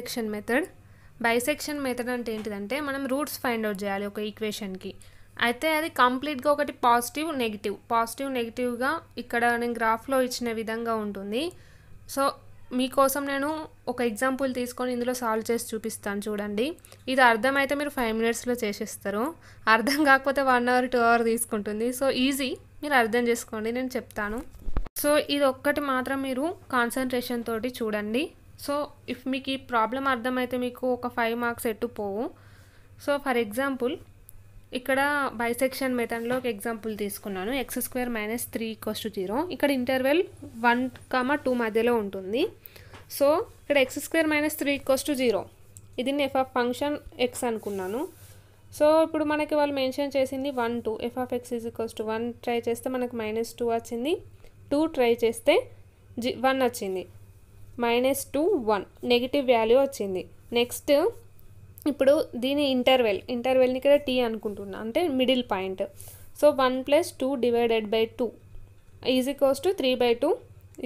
bisection method bisection method అంటే ఏంటిదంటే మనం రూట్స్ ఫైండ్ అవుట్ చేయాలి ఒక ఈక్వేషన్కి అయితే అది కంప్లీట్గా ఒకటి పాజిటివ్ నెగిటివ్ పాజిటివ్ నెగిటివ్గా ఇక్కడ నేను గ్రాఫ్లో ఇచ్చిన విధంగా ఉంటుంది సో మీకోసం నేను ఒక ఎగ్జాంపుల్ తీసుకొని ఇందులో సాల్వ్ చేసి చూపిస్తాను చూడండి ఇది అర్థమైతే మీరు ఫైవ్ మినిట్స్లో చేసేస్తారు అర్థం కాకపోతే వన్ అవర్ టూ అవర్ తీసుకుంటుంది సో ఈజీ మీరు అర్థం చేసుకోండి నేను చెప్తాను సో ఇది ఒక్కటి మాత్రం మీరు కాన్సన్ట్రేషన్ తోటి చూడండి సో ఇఫ్ మీకు ఈ ప్రాబ్లం అర్థమైతే మీకు ఒక ఫైవ్ మార్క్స్ ఎట్టు పోవు సో ఫర్ ఎగ్జాంపుల్ ఇక్కడ బైసెక్షన్ మెథడ్లో ఒక ఎగ్జాంపుల్ తీసుకున్నాను x square minus three cost zero ఇక్కడ ఇంటర్వెల్ వన్ కామా టూ మధ్యలో ఉంటుంది సో ఇక్కడ x square minus three cost zero ఇది ఎఫ్ ఆఫ్ ఫంక్షన్ ఎక్స్ అనుకున్నాను సో ఇప్పుడు మనకి వాళ్ళు మెన్షన్ చేసింది one two F of x is equals to one try చేస్తే మనకు మైనస్ టూ వచ్చింది టూ ట్రై చేస్తే జీ వన్ వచ్చింది minus two one negative value వచ్చింది నెక్స్ట్ ఇప్పుడు దీని ఇంటర్వెల్ ఇంటర్వెల్ని కదా టీ అనుకుంటున్నా అంటే middle point so one plus two divided by two is equals to three by two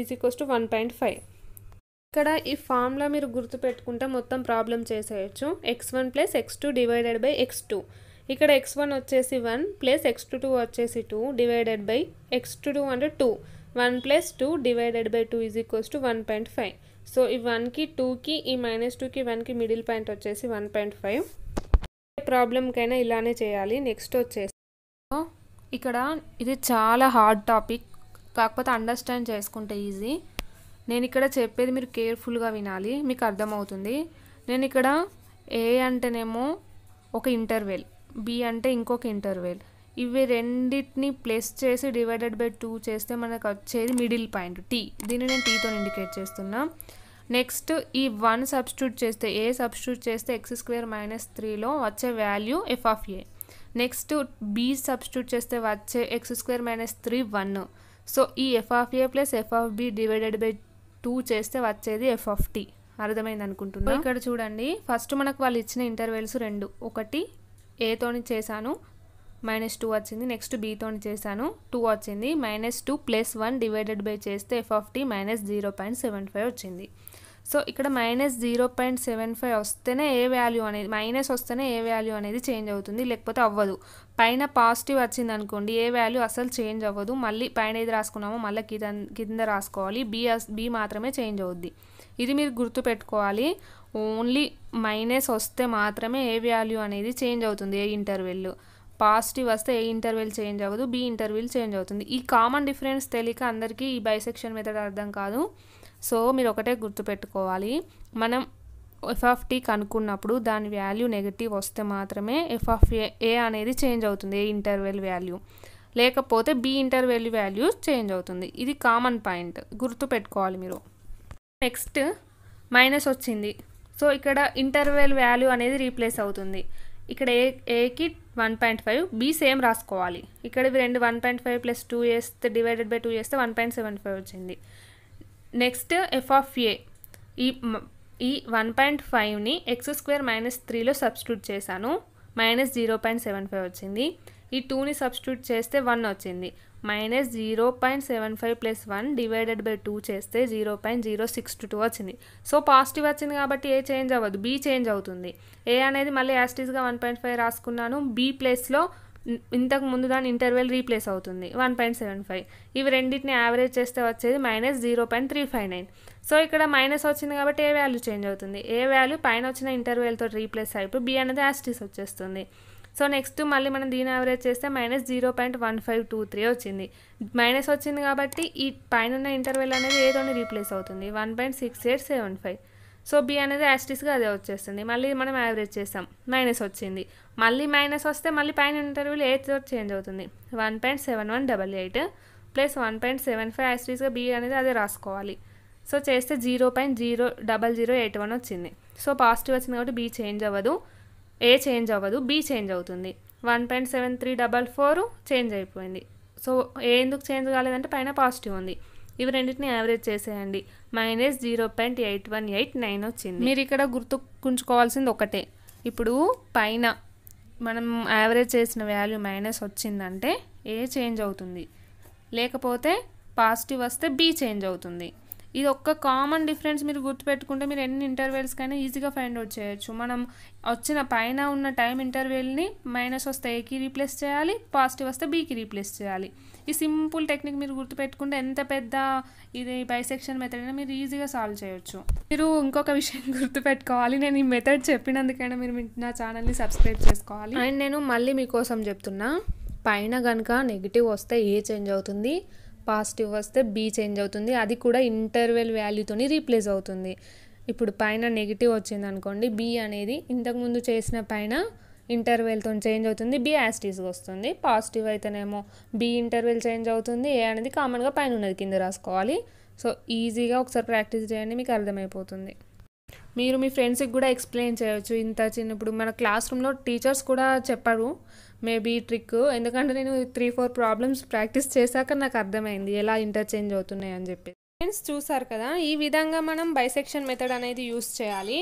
is equals to one point five ఇక్కడ ఈ ఫామ్లో మీరు గుర్తుపెట్టుకుంటే మొత్తం ప్రాబ్లం చేసేయచ్చు x one plus x two divided by x two ఇక్కడ x one వచ్చేసి one plus x two two వచ్చేసి two divided by x two two అంటే two one plus two divided by two is equals to one point five so ఈ వన్కి టూకి ఈ minus టూకి వన్కి మిడిల్ పాయింట్ వచ్చేసి వన్ పాయింట్ ఫైవ్ ప్రాబ్లంకైనా ఇలానే చేయాలి నెక్స్ట్ వచ్చేసి ఇక్కడ ఇది చాలా హార్డ్ టాపిక్ కాకపోతే అండర్స్టాండ్ చేసుకుంటే ఈజీ నేను ఇక్కడ చెప్పేది మీరు కేర్ఫుల్గా వినాలి మీకు అర్థమవుతుంది నేను ఇక్కడ ఏ అంటేనేమో ఒక ఇంటర్వెల్ బి అంటే ఇంకొక ఇంటర్వెల్ ఇవి రెండింటిని ప్లస్ చేసి డివైడెడ్ బై టూ చేస్తే మనకు వచ్చేది మిడిల్ పాయింట్ టీ దీన్ని నేను టీతో ఇండికేట్ చేస్తున్నా నెక్స్ట్ ఈ వన్ సబ్స్టిట్యూట్ చేస్తే ఏ సబ్స్టిట్యూట్ చేస్తే ఎక్స్ స్క్వేర్ మైనస్ త్రీలో వచ్చే value F of A next B substitute చేస్తే వచ్చే x square minus three one so ఈ F of A plus F of B divided by two చేస్తే వచ్చేది ఎఫ్ ఆఫ్ టీ అర్థమైంది అనుకుంటున్నాను ఇక్కడ చూడండి ఫస్ట్ మనకు వాళ్ళు ఇచ్చిన ఇంటర్వెల్స్ రెండు ఒకటి ఏతోని చేశాను మైనస్ టూ వచ్చింది నెక్స్ట్ బీతో చేశాను టూ వచ్చింది minus two plus one divided by చేస్తే F of T minus zero point seven five వచ్చింది సో ఇక్కడ minus zero point seven five వస్తేనే ఏ వాల్యూ అనేది మైనస్ వస్తేనే ఏ వాల్యూ అనేది చేంజ్ అవుతుంది లేకపోతే అవ్వదు పైన పాజిటివ్ వచ్చింది అనుకోండి ఏ వాల్యూ అసలు చేంజ్ అవ్వదు మళ్ళీ పైన ఏది రాసుకున్నామో మళ్ళీ కింద కింద రాసుకోవాలి బీ బి మాత్రమే చేంజ్ అవుద్ది ఇది మీరు గుర్తుపెట్టుకోవాలి ఓన్లీ మైనస్ వస్తే మాత్రమే ఏ వాల్యూ అనేది చేంజ్ అవుతుంది ఏ ఇంటర్వెల్లో పాజిటివ్ వస్తే ఏ ఇంటర్వెల్ చేంజ్ అవ్వదు బి ఇంటర్వెల్ చేంజ్ అవుతుంది ఈ కామన్ డిఫరెన్స్ తెలియక అందరికీ ఈ బైసెక్షన్ మెథడ్ అర్థం కాదు సో మీరు ఒకటే గుర్తుపెట్టుకోవాలి మనం ఎఫ్ ఆఫ్ టీ కనుక్కున్నప్పుడు దాని వాల్యూ నెగిటివ్ వస్తే మాత్రమే ఎఫ్ ఆఫ్ ఏ అనేది చేంజ్ అవుతుంది ఏ ఇంటర్వెల్ వాల్యూ లేకపోతే బి ఇంటర్వెల్ వాల్యూ చేంజ్ అవుతుంది ఇది కామన్ పాయింట్ గుర్తుపెట్టుకోవాలి మీరు నెక్స్ట్ మైనస్ వచ్చింది సో ఇక్కడ ఇంటర్వెల్ వాల్యూ అనేది రీప్లేస్ అవుతుంది ఇక్కడ ఏ ఏకి one point five B same రాసుకోవాలి ఇక్కడ ఇవి రెండు one point five plus two చేస్తే డివైడెడ్ బై టూ చేస్తే వన్ పాయింట్ సెవెన్ ఫైవ్ వచ్చింది నెక్స్ట్ ఎఫ్ ఆఫ్ ఏ ఈ ఈ వన్ పాయింట్ ఫైవ్ని ఎక్స్ స్క్వేర్ మైనస్ త్రీలో సబ్స్టిట్యూట్ చేశాను minus zero point seven five వచ్చింది ఈ టూని సబ్స్టిట్యూట్ చేస్తే వన్ వచ్చింది minus zero point seven five plus one divided by two చేస్తే zero point zero six two వచ్చింది సో పాజిటివ్ వచ్చింది కాబట్టి ఏ చేంజ్ అవ్వదు బి చేంజ్ అవుతుంది ఏ అనేది మళ్ళీ యాస్టీస్గా వన్ పాయింట్ ఫైవ్ రాసుకున్నాను బి ప్లేస్లో ఇంతకు ముందు దాని ఇంటర్వెల్ రీప్లేస్ అవుతుంది వన్ పాయింట్ సెవెన్ ఫైవ్ ఇవి రెండింటిని యావరేజ్ చేస్తే వచ్చేది minus zero point three five nine so ఇక్కడ మైనస్ వచ్చింది కాబట్టి ఏ వాల్యూ చేంజ్ అవుతుంది ఏ వాల్యూ పైన వచ్చిన ఇంటర్వెల్తో రీప్లేస్ అయిపోయి బి అనేది యాస్టిస్ వచ్చేస్తుంది సో నెక్స్ట్ మళ్ళీ మనం దీని యావరేజ్ చేస్తే minus zero point one five two three వచ్చింది మైనస్ వచ్చింది కాబట్టి ఈ పైన ఇంటర్వెల్ అనేది ఏదోని రీప్లేస్ అవుతుంది one point six eight seven five so B అనేది యాస్టిస్గా అదే వచ్చేస్తుంది మళ్ళీ మనం యావరేజ్ చేస్తాం మైనస్ వచ్చింది మళ్ళీ మైనస్ వస్తే మళ్ళీ పైన ఇంటర్వ్యూల్ ఎయిత్ చేంజ్ అవుతుంది one point seven one double eight plus one point seven five యాస్టిస్గా బి అనేది అదే రాసుకోవాలి సో చేస్తే zero point zero double zero eight one వచ్చింది సో పాజిటివ్ వచ్చింది కాబట్టి బి చేంజ్ అవ్వదు ఏ చేంజ్ అవ్వదు బి చేంజ్ అవుతుంది one point seven three double four change అయిపోయింది సో ఏ ఎందుకు చేంజ్ కాలేదంటే పైన పాజిటివ్ ఉంది ఇవి రెండింటిని యావరేజ్ చేసేయండి minus zero point eight one eight nine వచ్చింది మీరు ఇక్కడ గుర్తుకుంచుకోవాల్సింది ఒకటే ఇప్పుడు పైన మనం యావరేజ్ చేసిన వాల్యూ మైనస్ వచ్చిందంటే ఏ చేంజ్ అవుతుంది లేకపోతే పాజిటివ్ వస్తే బి చేంజ్ అవుతుంది ఇది ఒక్క కామన్ డిఫరెన్స్ మీరు గుర్తుపెట్టుకుంటే మీరు ఎన్ని ఇంటర్వెల్స్కైనా ఈజీగా ఫైండ్ అవుట్ చేయొచ్చు మనం వచ్చిన పైన ఉన్న టైం ఇంటర్వెల్ని మైనస్ వస్తే ఏకి రీప్లేస్ చేయాలి పాజిటివ్ వస్తే బీకి రీప్లేస్ చేయాలి ఈ సింపుల్ టెక్నిక్ మీరు గుర్తుపెట్టుకుంటే ఎంత పెద్ద ఇది బైసెక్షన్ మెథడ్ అయినా మీరు ఈజీగా సాల్వ్ చేయొచ్చు మీరు ఇంకొక విషయం గుర్తుపెట్టుకోవాలి నేను ఈ మెథడ్ చెప్పినందుకైనా మీరు నా ఛానల్ని సబ్స్క్రైబ్ చేసుకోవాలి అండ్ నేను మళ్ళీ మీకోసం చెప్తున్నా పైన కనుక నెగిటివ్ వస్తే ఏ చేంజ్ అవుతుంది పాజిటివ్ వస్తే బీ చేంజ్ అవుతుంది అది కూడా ఇంటర్వెల్ వాల్యూతోని రీప్లేస్ అవుతుంది ఇప్పుడు పైన నెగిటివ్ వచ్చింది అనుకోండి బి అనేది ఇంతకుముందు చేసిన పైన ఇంటర్వెల్తో చేంజ్ అవుతుంది బి యాస్టీస్గా వస్తుంది పాజిటివ్ అయితేనేమో బి ఇంటర్వెల్ చేంజ్ అవుతుంది ఏ అనేది కామన్గా పైన ఉన్నది కింద రాసుకోవాలి సో ఈజీగా ఒకసారి ప్రాక్టీస్ చేయండి మీకు అర్థమైపోతుంది మీరు మీ ఫ్రెండ్స్కి కూడా ఎక్స్ప్లెయిన్ చేయొచ్చు ఇంత చిన్న ఇప్పుడు మన క్లాస్ రూమ్లో టీచర్స్ కూడా చెప్పరు మేబీ ట్రిక్ ఎందుకంటే నేను త్రీ ఫోర్ ప్రాబ్లమ్స్ ప్రాక్టీస్ చేశాక నాకు అర్థమైంది ఎలా ఇంటర్చేంజ్ అవుతున్నాయి అని చెప్పి ఫ్రెండ్స్ చూసారు కదా ఈ విధంగా మనం బైసెక్షన్ మెథడ్ అనేది యూస్ చేయాలి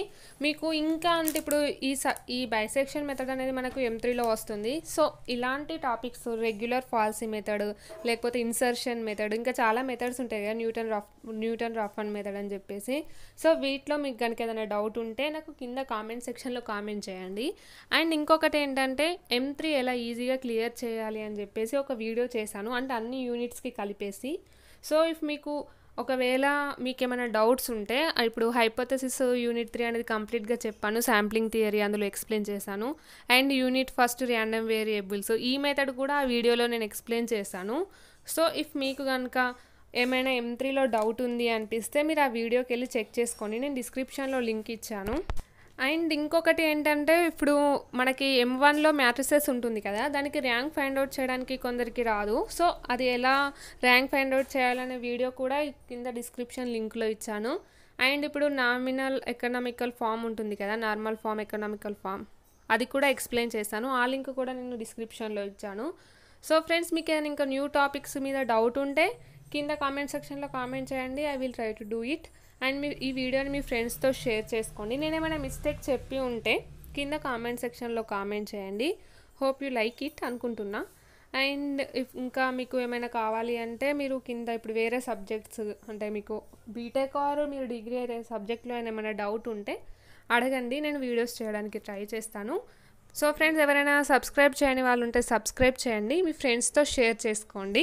మీకు ఇంకా అంటే ఇప్పుడు ఈ స ఈ బైసెక్షన్ మెథడ్ అనేది మనకు ఎం త్రీలో వస్తుంది సో ఇలాంటి టాపిక్స్ రెగ్యులర్ ఫాల్సీ మెథడ్ లేకపోతే ఇన్సర్షన్ మెథడ్ ఇంకా చాలా మెథడ్స్ ఉంటాయి కదా Newton Raphson Newton Raphson method అని చెప్పేసి సో వీటిలో మీకు కనుక ఏదైనా డౌట్ ఉంటే నాకు కింద కామెంట్ సెక్షన్లో కామెంట్ చేయండి అండ్ ఇంకొకటి ఏంటంటే ఎం త్రీ ఎలా ఈజీగా క్లియర్ చేయాలి అని చెప్పేసి ఒక వీడియో చేశాను అంటే అన్ని యూనిట్స్కి కలిపేసి సో ఇఫ్ మీకు ఒకవేళ మీకు ఏమైనా డౌట్స్ ఉంటే ఇప్పుడు హైపోథసిస్ యూనిట్ త్రీ అనేది కంప్లీట్గా చెప్పాను శాంప్లింగ్ థియరీ అందులో ఎక్స్ప్లెయిన్ చేశాను and unit first random variables ఈ మెథడ్ కూడా ఆ వీడియోలో నేను ఎక్స్ప్లెయిన్ చేశాను సో ఇఫ్ మీకు కనుక ఏమైనా ఎం త్రీలో డౌట్ ఉంది అనిపిస్తే మీరు ఆ వీడియోకి వెళ్ళి చెక్ చేసుకోండి నేను డిస్క్రిప్షన్లో లింక్ ఇచ్చాను అండ్ ఇంకొకటి ఏంటంటే ఇప్పుడు మనకి ఎం వన్లో మ్యాట్రిసెస్ ఉంటుంది కదా దానికి ర్యాంక్ ఫైండ్ అవుట్ చేయడానికి కొందరికి రాదు సో అది ఎలా ర్యాంక్ ఫైండ్ అవుట్ చేయాలనే వీడియో కూడా కింద డిస్క్రిప్షన్ లింక్లో ఇచ్చాను అండ్ ఇప్పుడు నామినల్ ఎకనామికల్ ఫామ్ ఉంటుంది కదా నార్మల్ ఫామ్ ఎకనామికల్ ఫామ్ అది కూడా ఎక్స్ప్లెయిన్ చేశాను ఆ లింక్ కూడా నేను డిస్క్రిప్షన్లో ఇచ్చాను సో ఫ్రెండ్స్ మీకు ఏదైనా ఇంకా న్యూ టాపిక్స్ మీద డౌట్ ఉంటే కింద కామెంట్ సెక్షన్లో కామెంట్ చేయండి I will try to do it and మీ ఈ వీడియోని మీ ఫ్రెండ్స్తో షేర్ చేసుకోండి నేను ఏమైనా మిస్టేక్ చెప్పి ఉంటే కింద కామెంట్ సెక్షన్లో కామెంట్ చేయండి హోప్ యూ లైక్ ఇట్ అనుకుంటున్నా అండ్ ఇంకా మీకు ఏమైనా కావాలి అంటే మీరు కింద ఇప్పుడు వేరే సబ్జెక్ట్స్ అంటే మీకు బీటెక్ ఆర్ మీరు డిగ్రీ అయితే సబ్జెక్ట్లో ఏమైనా డౌట్ ఉంటే అడగండి నేను వీడియోస్ చేయడానికి ట్రై చేస్తాను సో ఫ్రెండ్స్ ఎవరైనా సబ్స్క్రైబ్ చేయని వాళ్ళు ఉంటే సబ్స్క్రైబ్ చేయండి మీ ఫ్రెండ్స్తో షేర్ చేసుకోండి